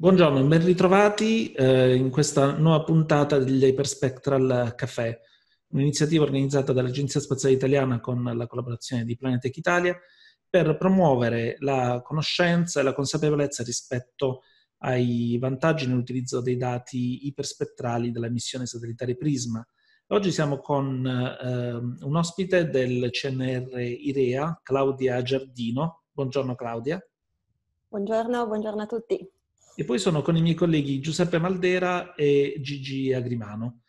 Buongiorno, ben ritrovati eh, in questa nuova puntata degli Hyperspectral Café, un'iniziativa organizzata dall'Agenzia Spaziale Italiana con la collaborazione di Planetech Italia per promuovere la conoscenza e la consapevolezza rispetto ai vantaggi nell'utilizzo dei dati iperspettrali della missione satellitare Prisma. Oggi siamo con eh, un ospite del CNR IREA, Claudia Giardino. Buongiorno Claudia. Buongiorno, buongiorno a tutti. E poi sono con i miei colleghi Giuseppe Maldera e Gigi Agrimano.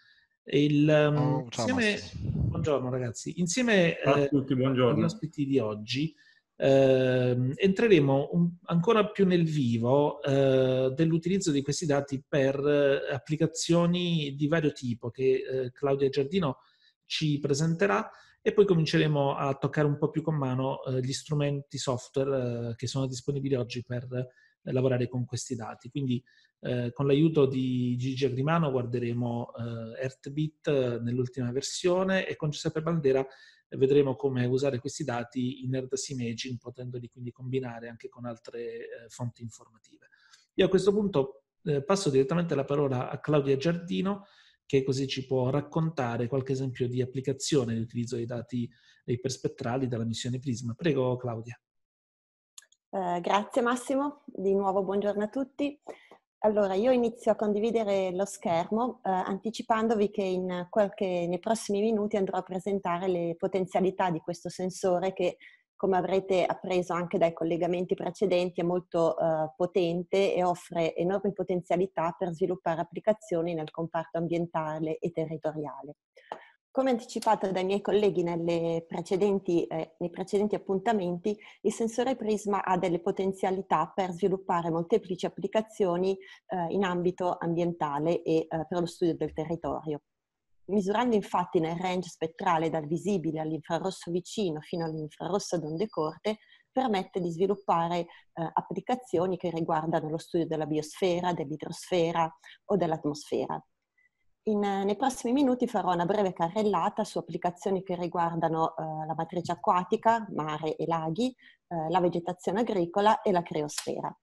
Il, ehm, oh, ciao, insieme, buongiorno ragazzi. Insieme a eh, tutti, buongiorno. agli ospiti di oggi eh, entreremo un, ancora più nel vivo eh, dell'utilizzo di questi dati per eh, applicazioni di vario tipo che eh, Claudia Giardino ci presenterà e poi cominceremo a toccare un po' più con mano gli strumenti software che sono disponibili oggi per eh, lavorare con questi dati. Quindi eh, con l'aiuto di Gigi Agrimano guarderemo eh, Earthbit eh, nell'ultima versione e con Giuseppe Bandera eh, vedremo come usare questi dati in Earth Imaging, potendoli quindi combinare anche con altre eh, fonti informative. Io a questo punto eh, passo direttamente la parola a Claudia Giardino, che così ci può raccontare qualche esempio di applicazione di utilizzo dei dati iperspettrali dalla missione Prisma. Prego Claudia. Eh, grazie Massimo, di nuovo buongiorno a tutti. Allora, io inizio a condividere lo schermo eh, anticipandovi che in qualche, nei prossimi minuti andrò a presentare le potenzialità di questo sensore che, come avrete appreso anche dai collegamenti precedenti, è molto eh, potente e offre enormi potenzialità per sviluppare applicazioni nel comparto ambientale e territoriale. Come anticipato dai miei colleghi precedenti, eh, nei precedenti appuntamenti, il sensore Prisma ha delle potenzialità per sviluppare molteplici applicazioni eh, in ambito ambientale e eh, per lo studio del territorio. Misurando infatti nel range spettrale dal visibile all'infrarosso vicino fino all'infrarosso ad onde corte, permette di sviluppare eh, applicazioni che riguardano lo studio della biosfera, dell'idrosfera o dell'atmosfera. In, eh, nei prossimi minuti farò una breve carrellata su applicazioni che riguardano eh, la matrice acquatica, mare e laghi, eh, la vegetazione agricola e la creosfera.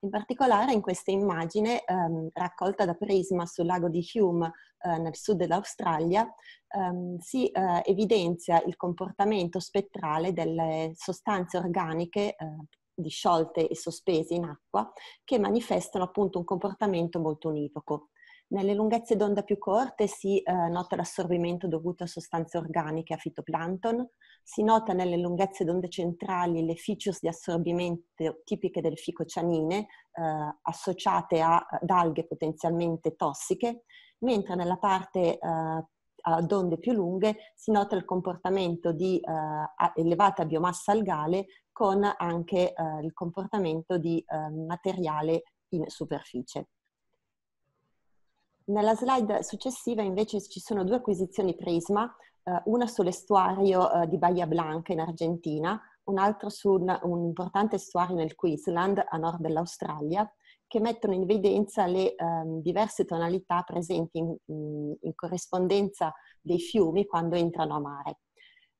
In particolare in questa immagine ehm, raccolta da Prisma sul lago di Hume eh, nel sud dell'Australia ehm, si eh, evidenzia il comportamento spettrale delle sostanze organiche eh, disciolte e sospese in acqua che manifestano appunto un comportamento molto univoco. Nelle lunghezze d'onda più corte si eh, nota l'assorbimento dovuto a sostanze organiche a fitoplancton, si nota nelle lunghezze d'onda centrali le features di assorbimento tipiche delle ficocianine eh, associate a, ad alghe potenzialmente tossiche, mentre nella parte eh, ad onde più lunghe si nota il comportamento di eh, elevata biomassa algale con anche eh, il comportamento di eh, materiale in superficie. Nella slide successiva invece ci sono due acquisizioni Prisma, eh, una sull'estuario eh, di Bahia Blanca in Argentina, un'altra su un, importante estuario nel Queensland a nord dell'Australia, che mettono in evidenza le ehm, diverse tonalità presenti in, corrispondenza dei fiumi quando entrano a mare.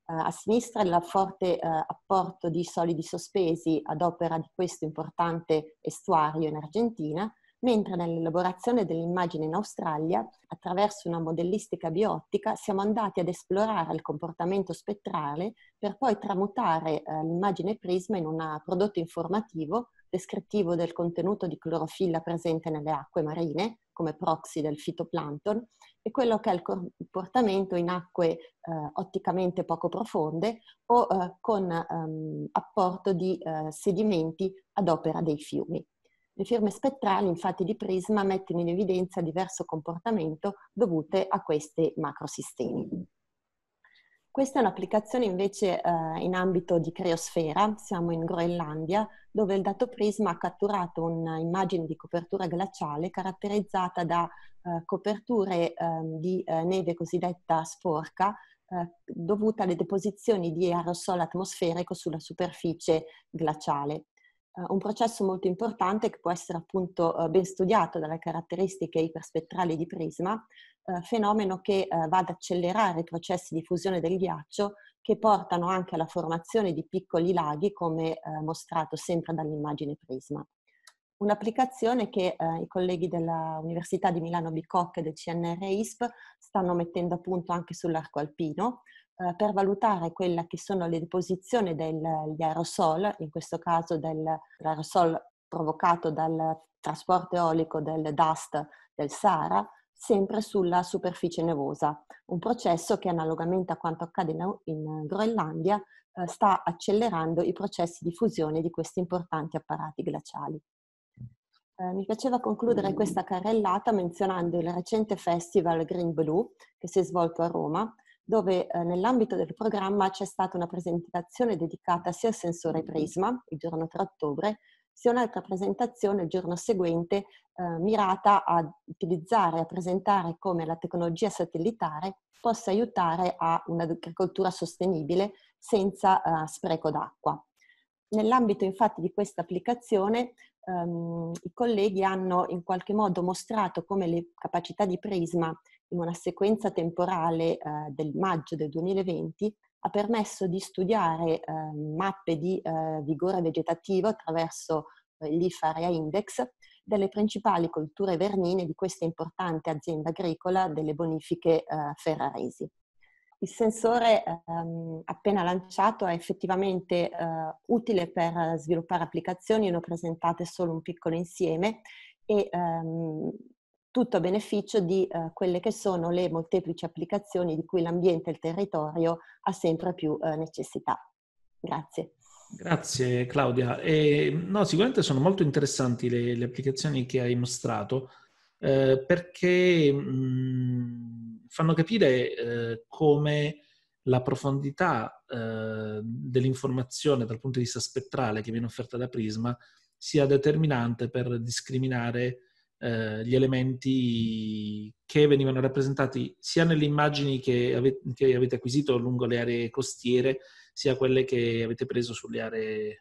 Eh, a sinistra il forte apporto di solidi sospesi ad opera di questo importante estuario in Argentina mentre nell'elaborazione dell'immagine in Australia, attraverso una modellistica bioottica, siamo andati ad esplorare il comportamento spettrale per poi tramutare eh, l'immagine prisma in un prodotto informativo descrittivo del contenuto di clorofilla presente nelle acque marine, come proxy del fitoplancton, e quello che è il comportamento in acque eh, otticamente poco profonde o eh, con ehm, apporto di eh, sedimenti ad opera dei fiumi. Le firme spettrali infatti di Prisma mettono in evidenza diverso comportamento dovute a questi macrosistemi. Questa è un'applicazione invece eh, in ambito di creosfera, siamo in Groenlandia, dove il dato Prisma ha catturato un'immagine di copertura glaciale caratterizzata da eh, coperture ehm, eh, di neve cosiddetta sporca eh, dovuta alle deposizioni di aerosol atmosferico sulla superficie glaciale. Eh, un processo molto importante che può essere appunto eh, ben studiato dalle caratteristiche iperspettrali di prisma, eh, fenomeno che va ad accelerare i processi di fusione del ghiaccio che portano anche alla formazione di piccoli laghi come mostrato sempre dall'immagine prisma. Un'applicazione che i colleghi dell'Università di Milano Bicocca e del CNR ISP stanno mettendo a punto anche sull'arco alpino, eh, per valutare quelle che sono le deposizioni degli aerosol, in questo caso dell'aerosol provocato dal trasporto eolico del dust del Sahara, sempre sulla superficie nevosa, un processo che analogamente a quanto accade in, Groenlandia eh, sta accelerando i processi di fusione di questi importanti apparati glaciali. Eh, mi piaceva concludere questa carrellata menzionando il recente festival Green Blue che si è svolto a Roma dove eh, nell'ambito del programma c'è stata una presentazione dedicata sia al sensore mm-hmm. Prisma il giorno 3 ottobre, sia un'altra presentazione il giorno seguente eh, mirata a utilizzare, e a presentare come la tecnologia satellitare possa aiutare a un'agricoltura sostenibile senza eh, spreco d'acqua. Nell'ambito infatti di questa applicazione ehm, i colleghi hanno in qualche modo mostrato come le capacità di Prisma in una sequenza temporale eh, del maggio del 2020 ha permesso di studiare eh, mappe di eh, vigore vegetativo attraverso eh, l'IFAREA Index delle principali colture vernine di questa importante azienda agricola delle bonifiche eh, ferraresi il sensore ehm, appena lanciato è effettivamente eh, utile per sviluppare applicazioni, ne ho presentate solo un piccolo insieme e ehm, tutto a beneficio di eh, quelle che sono le molteplici applicazioni di cui l'ambiente e il territorio ha sempre più eh, necessità. Grazie. Grazie Claudia. E, no, sicuramente sono molto interessanti le, le applicazioni che hai mostrato eh, perché... Mh, mm, fanno capire eh, come la profondità eh, dell'informazione dal punto di vista spettrale che viene offerta da Prisma sia determinante per discriminare eh, gli elementi che venivano rappresentati sia nelle immagini che, ave- che, avete acquisito lungo le aree costiere, sia quelle che avete preso sulle aree eh,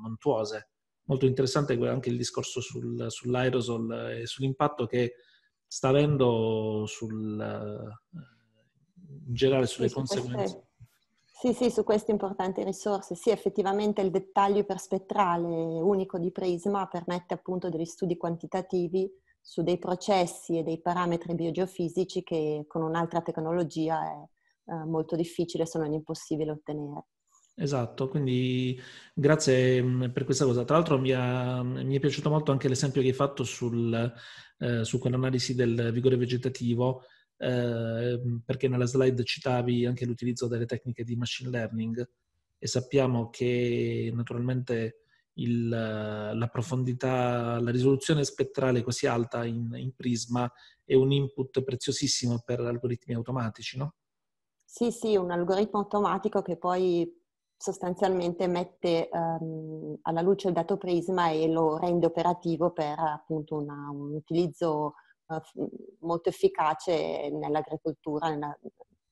montuose. Molto interessante anche il discorso sul, sull'aerosol e eh, sull'impatto che sta avendo sul, eh, in generale sulle sì, conseguenze. Queste, sì, sì, su queste importanti risorse. Sì, effettivamente il dettaglio iperspettrale unico di Prisma permette appunto degli studi quantitativi su dei processi e dei parametri biogeofisici che con un'altra tecnologia è eh, molto difficile, se non impossibile ottenere. Esatto, quindi grazie mm, per questa cosa. Tra l'altro mi, ha, mi è piaciuto molto anche l'esempio che hai fatto sul, eh, su quell'analisi del vigore vegetativo, eh, perché nella slide citavi anche l'utilizzo delle tecniche di machine learning e sappiamo che naturalmente il, la profondità, la risoluzione spettrale così alta in, in prisma è un input preziosissimo per algoritmi automatici, no? Sì, sì, un algoritmo automatico che poi sostanzialmente mette um, alla luce il dato prisma e lo rende operativo per appunto una, un utilizzo uh, molto efficace nell'agricoltura nella,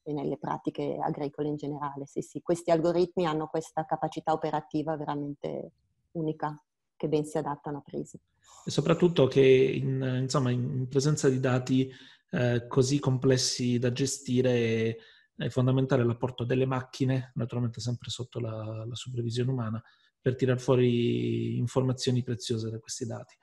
e nelle pratiche agricole in generale. Sì, sì, questi algoritmi hanno questa capacità operativa veramente unica che ben si adattano a Prism. E soprattutto che in, insomma, in presenza di dati eh, così complessi da gestire è fondamentale l'apporto delle macchine, naturalmente sempre sotto la, la supervisione umana, per tirar fuori informazioni preziose da questi dati.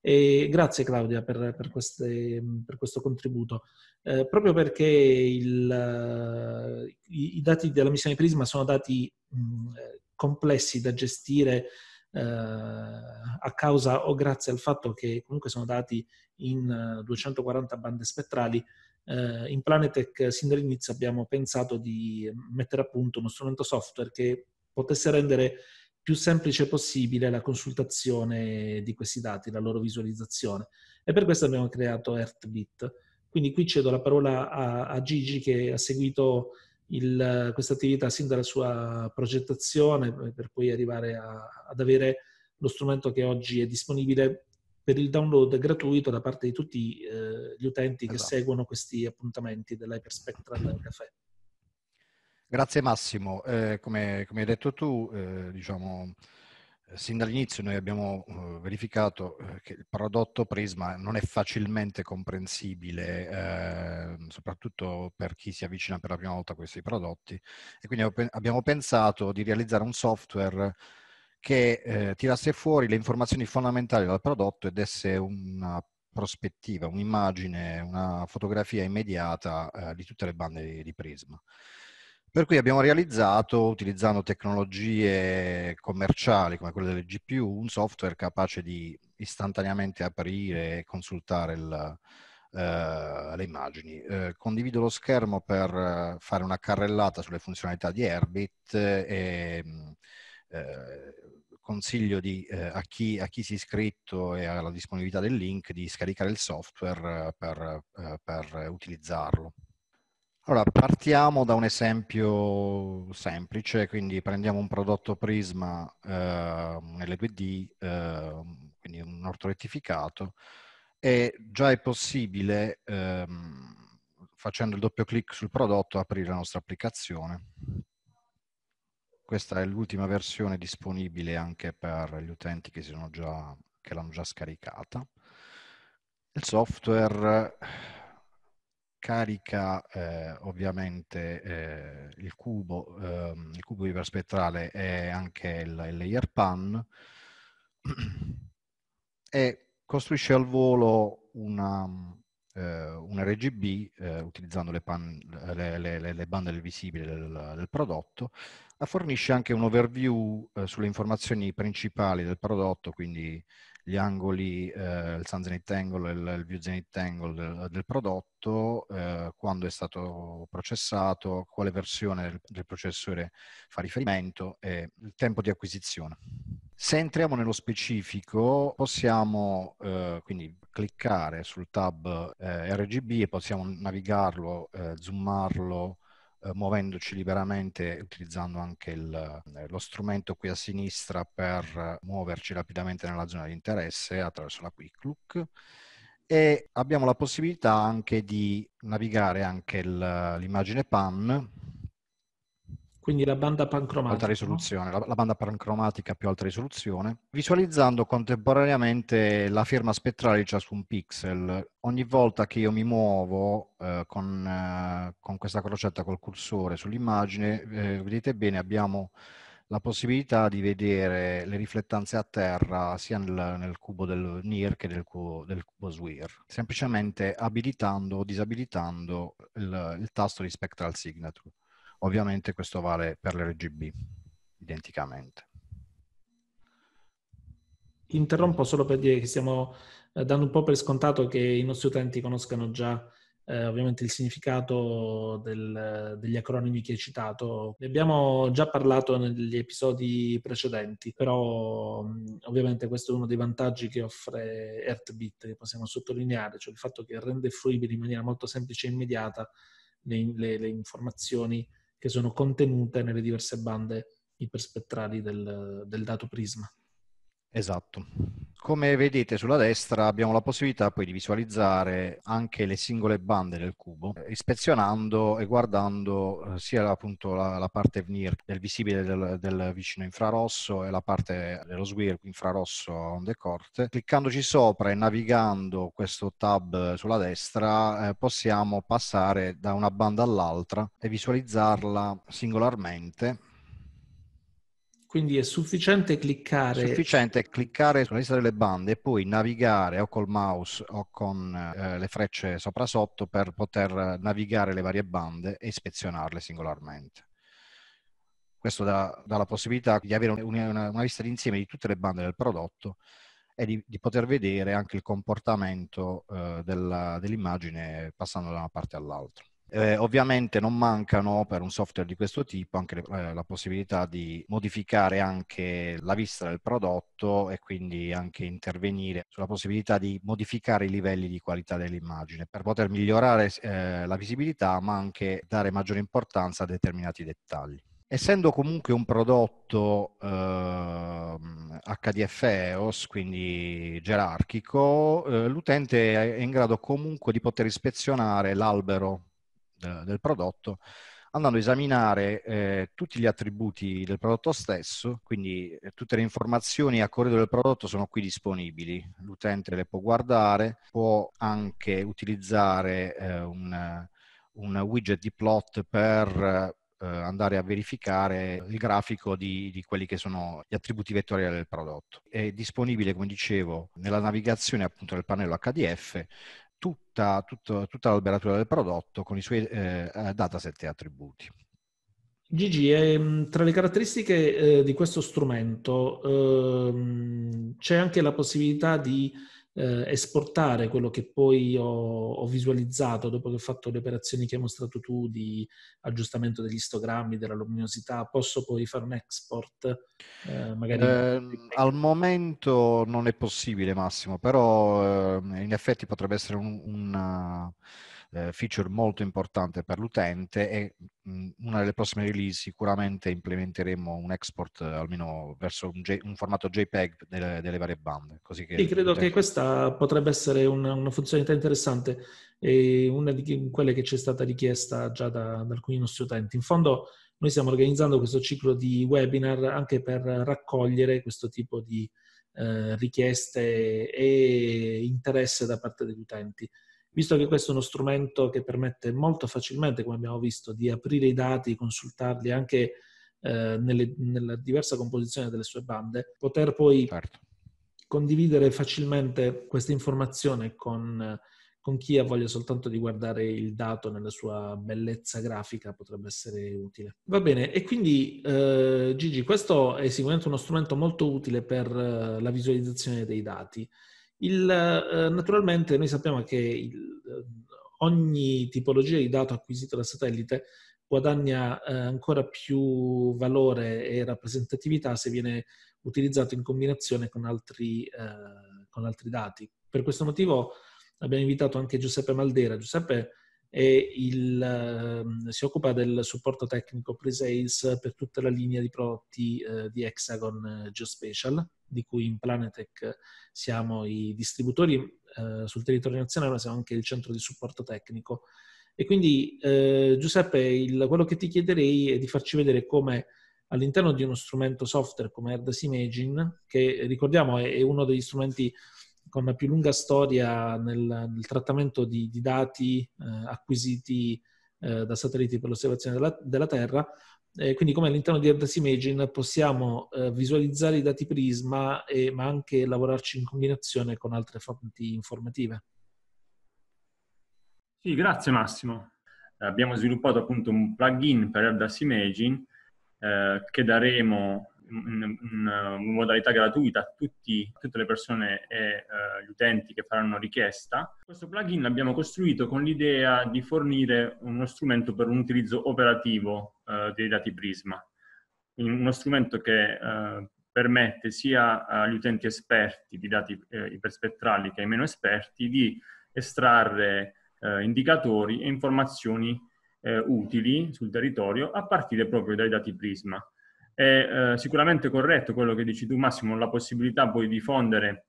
E grazie Claudia per, per, queste, per questo contributo, eh, proprio perché il, i, i, dati della missione Prisma sono dati mh, complessi da gestire eh, a causa o grazie al fatto che comunque sono dati in 240 eh, bande spettrali, eh, in Planetech sin dall'inizio abbiamo pensato di mettere a punto uno strumento software che potesse rendere più semplice possibile la consultazione di questi dati, la loro visualizzazione. E per questo abbiamo creato Earthbit. Quindi qui cedo la parola a, a Gigi che ha seguito questa attività sin dalla sua progettazione per poi arrivare a, ad avere lo strumento che oggi è disponibile per il download gratuito da parte di tutti eh, gli utenti esatto. che seguono questi appuntamenti dell'Hyperspectral Café. Grazie Massimo. Eh, come, come, hai detto tu, eh, diciamo, eh, sin dall'inizio noi abbiamo eh, verificato eh, che il prodotto Prisma non è facilmente comprensibile, eh, soprattutto per chi si avvicina per la prima volta a questi prodotti, e quindi abbiamo pensato di realizzare un software che eh, tirasse fuori le informazioni fondamentali dal prodotto e desse una prospettiva, un'immagine, una fotografia immediata eh, di tutte le bande di, di Prisma. Per cui abbiamo realizzato, utilizzando tecnologie commerciali come quelle delle GPU, un software capace di istantaneamente aprire e consultare il, Uh, le immagini. Uh, condivido lo schermo per eh, fare una carrellata sulle funzionalità di Airbit e um, eh, consiglio di, eh, a chi, a, chi, si è iscritto e ha la disponibilità del link di scaricare il software eh, per, per utilizzarlo. Allora, partiamo da un esempio semplice, quindi prendiamo un prodotto Prisma, eh, un L2D, eh, quindi un ortorettificato, e già è possibile, eh, facendo il doppio clic sul prodotto, aprire la nostra applicazione. Questa è l'ultima versione disponibile anche per gli utenti che, già, che l'hanno già scaricata. Il software eh, carica eh, ovviamente eh, il, cubo, eh, il cubo iperspetrale e anche il, il layer pan e costruisce al volo una, eh, una RGB eh, utilizzando le, pan, le, le, le, bande visibili del, del prodotto fornisce anche un overview eh, sulle informazioni principali del prodotto, quindi gli angoli, eh, il sun zenith angle, il, il view zenith angle del, del prodotto, eh, quando è stato processato, quale versione del, del processore fa riferimento e il tempo di acquisizione. Se entriamo nello specifico possiamo eh, quindi cliccare sul tab eh, RGB e possiamo navigarlo, eh, zoomarlo eh, muovendoci liberamente utilizzando anche il, eh, lo strumento qui a sinistra per eh, muoverci rapidamente nella zona di interesse attraverso la quick look e abbiamo la possibilità anche di navigare anche l'immagine pan quindi la banda pancromatica. Alta risoluzione, la, la, banda pancromatica più alta risoluzione, visualizzando contemporaneamente la firma spettrale di ciascun pixel. Ogni volta che io mi muovo eh, con, eh, con, questa crocetta col cursore sull'immagine, eh, vedete bene, abbiamo la possibilità di vedere le riflettanze a terra sia nel, nel cubo del NIR che nel cubo, del cubo SWIR, semplicemente abilitando o disabilitando il, il tasto di Spectral Signature. Ovviamente questo vale per l'RGB, identicamente. Interrompo solo per dire che stiamo eh, dando un po' per scontato che i nostri utenti conoscano già eh, ovviamente il significato del, degli acronimi che hai citato. Ne abbiamo già parlato negli episodi precedenti, però mm, ovviamente questo è uno dei vantaggi che offre Earthbit, che possiamo sottolineare, cioè il fatto che rende fruibili in maniera molto semplice e immediata le, le, le informazioni che sono contenute nelle diverse bande iperspettrali del, del dato prisma. Esatto. Come vedete sulla destra abbiamo la possibilità poi di visualizzare anche le singole bande del cubo, eh, ispezionando e guardando eh, sia appunto la, la parte VNIR del visibile del, del, vicino infrarosso e la parte dello SWIR infrarosso a onde corte. Cliccandoci sopra e navigando questo tab sulla destra eh, possiamo passare da una banda all'altra e visualizzarla singolarmente quindi è sufficiente cliccare. sufficiente cliccare sulla lista delle bande e poi navigare o col mouse o con eh, le frecce sopra sotto per poter navigare le varie bande e ispezionarle singolarmente. Questo dà, dà la possibilità di avere una, una, una, lista d'insieme di tutte le bande del prodotto e di, di poter vedere anche il comportamento eh, della, dell'immagine passando da una parte all'altra. Eh, ovviamente non mancano per un software di questo tipo anche eh, la possibilità di modificare anche la vista del prodotto e quindi anche intervenire sulla possibilità di modificare i livelli di qualità dell'immagine per poter migliorare eh, la visibilità ma anche dare maggiore importanza a determinati dettagli essendo comunque un prodotto eh, HDF quindi gerarchico, eh, l'utente è in grado comunque di poter ispezionare l'albero del, del prodotto andando a esaminare eh, tutti gli attributi del prodotto stesso, quindi eh, tutte le informazioni a corredo del prodotto sono qui disponibili, l'utente le può guardare, può anche utilizzare eh, un, un, widget di plot per eh, andare a verificare il grafico di, di, quelli che sono gli attributi vettoriali del prodotto. È disponibile, come dicevo, nella navigazione appunto del pannello HDF tutta, tutto, tutta l'alberatura del prodotto con i suoi eh, eh, dataset e attributi. Gigi, ehm, tra le caratteristiche eh, di questo strumento ehm, c'è anche la possibilità di eh, esportare quello che poi ho, ho, visualizzato dopo che ho fatto le operazioni che hai mostrato tu di aggiustamento degli istogrammi, della luminosità, posso poi fare un export? Eh, magari... Eh, al momento non è possibile Massimo, però ehm, in effetti potrebbe essere un, un eh, feature molto importante per l'utente e mh, mm, una delle prossime release sicuramente implementeremo un export eh, almeno verso un, J, un formato JPEG delle, delle, varie bande. Così che sì, credo che questa potrebbe essere una, una funzionalità interessante e una di quelle che ci è stata richiesta già da, da alcuni nostri utenti. In fondo noi stiamo organizzando questo ciclo di webinar anche per raccogliere questo tipo di eh, richieste e interesse da parte degli utenti. Visto che questo è uno strumento che permette molto facilmente, come abbiamo visto, di aprire i dati, consultarli anche eh, nelle, nella diversa composizione delle sue bande, poter poi certo. condividere facilmente questa informazione con, con chi ha voglia soltanto di guardare il dato nella sua bellezza grafica potrebbe essere utile. Va bene, e quindi eh, Gigi, questo è sicuramente uno strumento molto utile per eh, la visualizzazione dei dati. Il, eh, naturalmente noi sappiamo che il, eh, ogni tipologia di dato acquisito dal satellite guadagna eh, ancora più valore e rappresentatività se viene utilizzato in combinazione con altri, eh, con altri dati. Per questo motivo abbiamo invitato anche Giuseppe Maldera. Giuseppe e il, ehm, si occupa del supporto tecnico pre-sales per tutta la linea di prodotti eh, di Hexagon eh, Geospatial, di cui in Planetech siamo i distributori eh, sul territorio nazionale, ma siamo anche il centro di supporto tecnico. E quindi, eh, Giuseppe, il, quello che ti chiederei è di farci vedere come all'interno di uno strumento software come Erdas Imaging, che ricordiamo è, è uno degli strumenti con la più lunga storia nel, nel trattamento di, di dati eh, acquisiti eh, da satelliti per l'osservazione della, della Terra. Eh, quindi come all'interno di Earth Imaging possiamo eh, visualizzare i dati prisma, e, ma anche lavorarci in combinazione con altre fonti informative. Sì, grazie Massimo. Abbiamo sviluppato appunto un plugin per Earth Imaging eh, che daremo in, in, in modalità gratuita a tutti, tutte le persone e uh, gli utenti che faranno richiesta. Questo plugin l'abbiamo costruito con l'idea di fornire uno strumento per un utilizzo operativo uh, dei dati Prisma, Quindi uno strumento che uh, permette sia agli utenti esperti di dati eh, iperspettrali che ai meno esperti di estrarre eh, indicatori e informazioni eh, utili sul territorio a partire proprio dai dati Prisma. È eh, sicuramente corretto quello che dici tu Massimo, la possibilità poi di fondere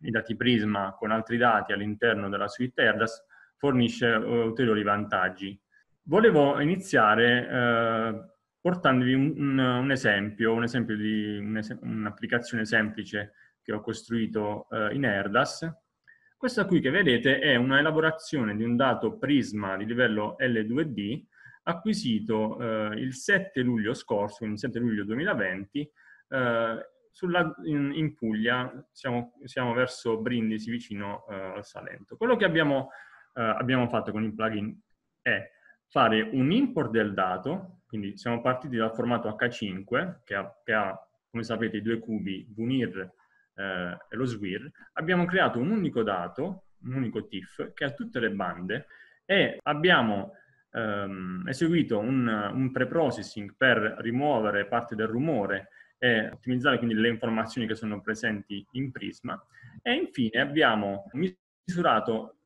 i dati Prisma con altri dati all'interno della suite Erdas fornisce eh, ulteriori vantaggi. Volevo iniziare eh, portandovi un, un, esempio, un esempio di un'applicazione semplice che ho costruito eh, in Erdas. Questa qui che vedete è una elaborazione di un dato Prisma di livello L2D acquisito eh, il 7 luglio scorso, quindi il 7 luglio 2020, eh, sulla, in, in, Puglia, siamo, siamo, verso Brindisi, vicino eh, al Salento. Quello che abbiamo, eh, abbiamo fatto con il plugin è fare un import del dato, quindi siamo partiti dal formato H5, che ha, che ha come sapete, i due cubi, Vunir eh, e lo SWIR, abbiamo creato un unico dato, un unico TIFF, che ha tutte le bande e abbiamo ehm, eseguito un, un pre-processing per rimuovere parte del rumore e ottimizzare quindi le informazioni che sono presenti in Prisma. E infine abbiamo misurato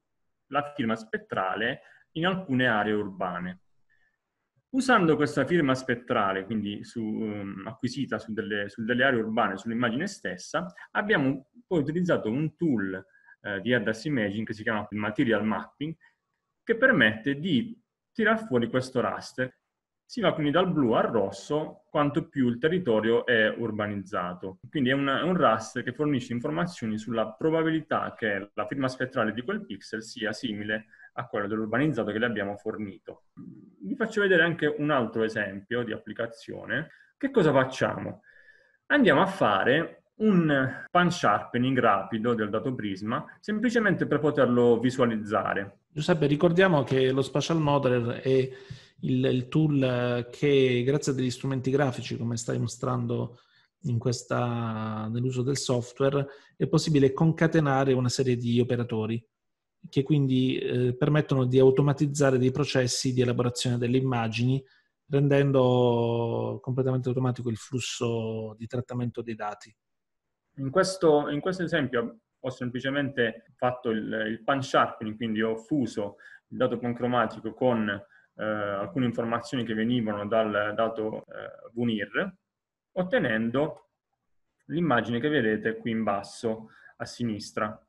la firma spettrale in alcune aree urbane. Usando questa firma spettrale, quindi su, um, acquisita su delle, su delle, aree urbane, sull'immagine stessa, abbiamo poi utilizzato un tool eh, di ADAS Imaging che si chiama Material Mapping, che permette di tirar fuori questo raster. Si va quindi dal blu al rosso quanto più il territorio è urbanizzato. Quindi è, una, è un raster che fornisce informazioni sulla probabilità che la firma spettrale di quel pixel sia simile a quello dell'urbanizzato che le abbiamo fornito. Vi faccio vedere anche un altro esempio di applicazione. Che cosa facciamo? Andiamo a fare un pan sharpening rapido del dato prisma semplicemente per poterlo visualizzare. Giuseppe, ricordiamo che lo Spatial Modeler è il, il tool che, grazie a degli strumenti grafici, come stai mostrando questa, nell'uso del software, è possibile concatenare una serie di operatori che quindi eh, permettono di automatizzare dei processi di elaborazione delle immagini, rendendo completamente automatico il flusso di trattamento dei dati. In questo, in questo esempio ho semplicemente fatto il, il pan sharpening, quindi ho fuso il dato pancromatico con eh, alcune informazioni che venivano dal dato eh, VNIR, ottenendo l'immagine che vedete qui in basso a sinistra.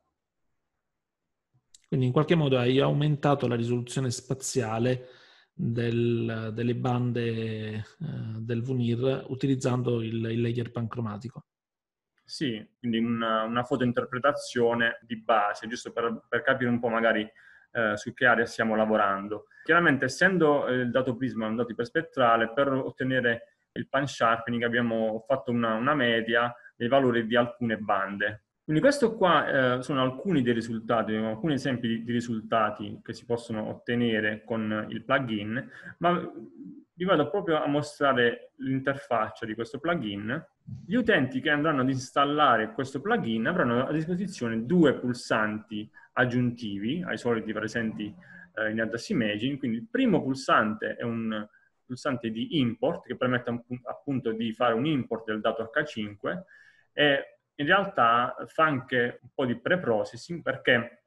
Quindi in qualche modo hai aumentato la risoluzione spaziale del, delle bande eh, del VNIR utilizzando il, il layer pancromatico. Sì, quindi una, una fotointerpretazione di base, giusto per, per capire un po' magari eh, su che area stiamo lavorando. Chiaramente, essendo eh, il dato prisma un dato iperspettrale, per ottenere il pan sharpening abbiamo fatto una, una media dei valori di alcune bande, quindi questo qua eh, sono alcuni dei risultati, alcuni esempi di, risultati che si possono ottenere con il plugin, ma vi vado proprio a mostrare l'interfaccia di questo plugin. Gli utenti che andranno ad installare questo plugin avranno a disposizione due pulsanti aggiuntivi ai soliti presenti eh, in Adas Imaging, quindi il primo pulsante è un pulsante di import che permette appunto di fare un import del dato H5 e in realtà fa anche un po' di pre-processing perché,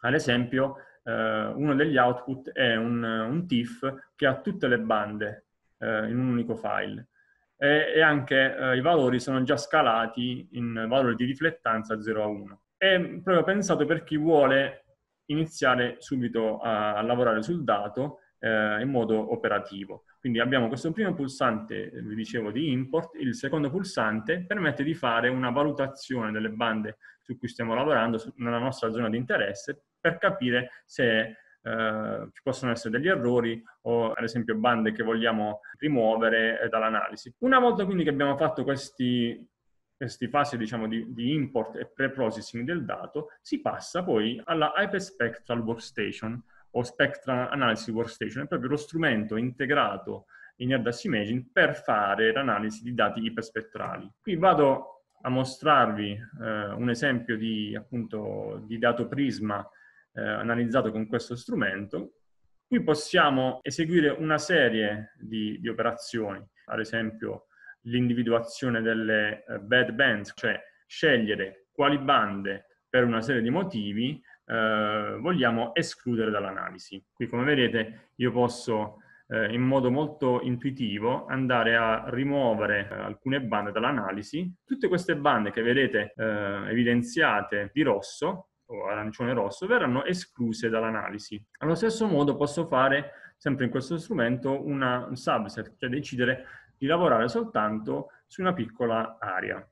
ad esempio, eh, uno degli output è un, un, TIFF che ha tutte le bande eh, in un unico file e, e anche eh, i valori sono già scalati in valori di riflettanza 0 a 1. È proprio pensato per chi vuole iniziare subito a, a lavorare sul dato eh, in modo operativo. Quindi abbiamo questo primo pulsante, eh, vi dicevo, di import, il secondo pulsante permette di fare una valutazione delle bande su cui stiamo lavorando nella nostra zona di interesse per capire se eh, ci possono essere degli errori o ad esempio bande che vogliamo rimuovere eh, dall'analisi. Una volta quindi che abbiamo fatto questi queste fasi diciamo, di, di, import e pre-processing del dato, si passa poi alla Hyperspectral Workstation, o Spectra Analysis Workstation, è proprio lo strumento integrato in AirDash Imaging per fare l'analisi di dati iperspettrali. Qui vado a mostrarvi eh, un esempio di, appunto, di dato prisma eh, analizzato con questo strumento. Qui possiamo eseguire una serie di, di operazioni, ad esempio l'individuazione delle eh, bad bands, cioè scegliere quali bande per una serie di motivi eh, vogliamo escludere dall'analisi. Qui come vedete io posso eh, in modo molto intuitivo andare a rimuovere eh, alcune bande dall'analisi. Tutte queste bande che vedete eh, evidenziate di rosso o arancione rosso verranno escluse dall'analisi. Allo stesso modo posso fare sempre in questo strumento una, un subset, cioè decidere di lavorare soltanto su una piccola area.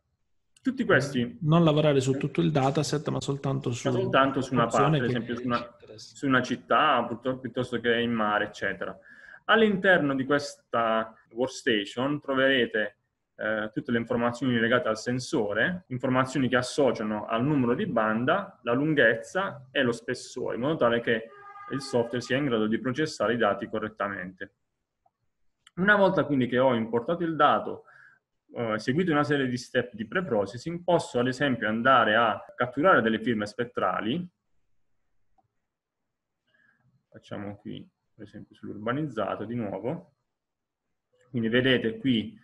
Tutti questi. Non lavorare su tutto il dataset, ma soltanto su, ma soltanto su una parte, ad esempio su una, su una, città piuttosto che in mare, eccetera. All'interno di questa workstation troverete eh, tutte le informazioni legate al sensore, informazioni che associano al numero di banda, la lunghezza e lo spessore, in modo tale che il software sia in grado di processare i dati correttamente. Una volta quindi che ho importato il dato, eh, seguito una serie di step di pre-processing, posso ad esempio andare a catturare delle firme spettrali, facciamo qui per esempio sull'urbanizzato di nuovo, quindi vedete qui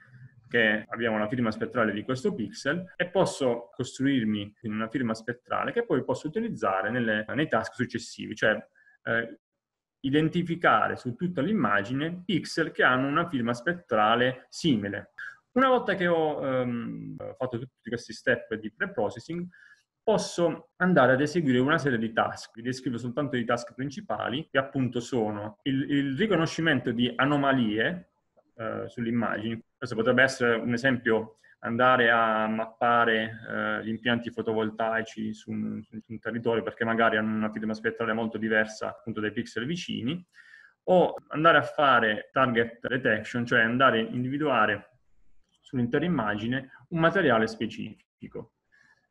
che abbiamo la firma spettrale di questo pixel e posso costruirmi una firma spettrale che poi posso utilizzare nelle, nei task successivi, cioè eh, identificare su tutta l'immagine pixel che hanno una firma spettrale simile. Una volta che ho ehm, fatto tutti questi step di pre-processing, posso andare ad eseguire una serie di task. Vi descrivo soltanto i task principali, che appunto sono il, il riconoscimento di anomalie eh, sulle immagini. Questo potrebbe essere un esempio andare a mappare eh, gli impianti fotovoltaici su un, su un territorio perché magari hanno una firma spettrale molto diversa appunto dai pixel vicini o andare a fare target detection, cioè andare a individuare sull'intera immagine un materiale specifico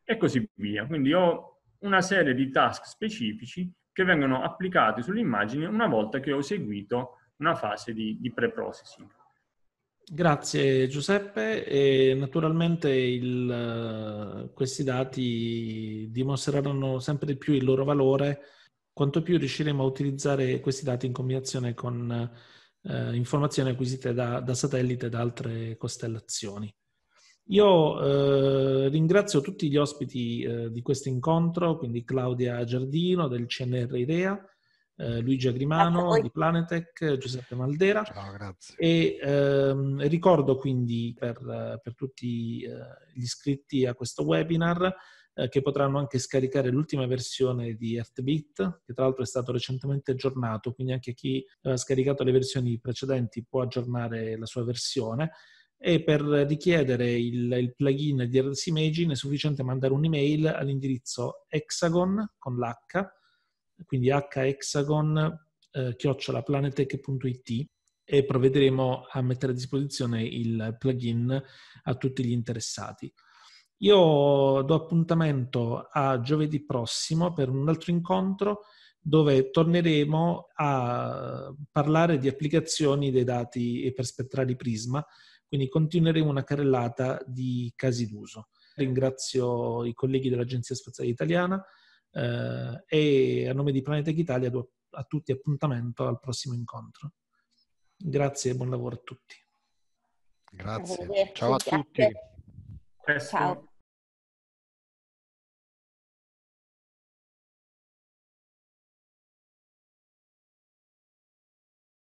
e così via. Quindi ho una serie di task specifici che vengono applicati sull'immagine una volta che ho eseguito una fase di, di pre-processing. Grazie Giuseppe e naturalmente il, eh, questi dati dimostreranno sempre di più il loro valore quanto più riusciremo a utilizzare questi dati in combinazione con eh, informazioni acquisite da, da satellite e da altre costellazioni. Io eh, ringrazio tutti gli ospiti eh, di questo incontro, quindi Claudia Giardino del CNR IREA, eh, Luigi Agrimano di Planetech, Giuseppe Maldera. Ciao, grazie. e ehm, ricordo quindi per, per tutti eh, gli iscritti a questo webinar eh, che potranno anche scaricare l'ultima versione di Earthbit, che tra l'altro è stato recentemente aggiornato, quindi anche chi eh, ha scaricato le versioni precedenti può aggiornare la sua versione e per richiedere il, il plugin di RDC Imaging è sufficiente mandare un'email all'indirizzo hexagon con l'h, quindi hexagon eh, chiocciolaplanetech.it e provvederemo a mettere a disposizione il plugin a tutti gli interessati. Io do appuntamento a giovedì prossimo per un altro incontro dove torneremo a parlare di applicazioni dei dati per spettrali Prisma, quindi continueremo una carrellata di casi d'uso. Ringrazio i colleghi dell'Agenzia Spaziale Italiana eh, e a nome di Planetec Italia do a tutti appuntamento al prossimo incontro. Grazie e buon lavoro a tutti. Grazie. Ciao a tutti. Ciao.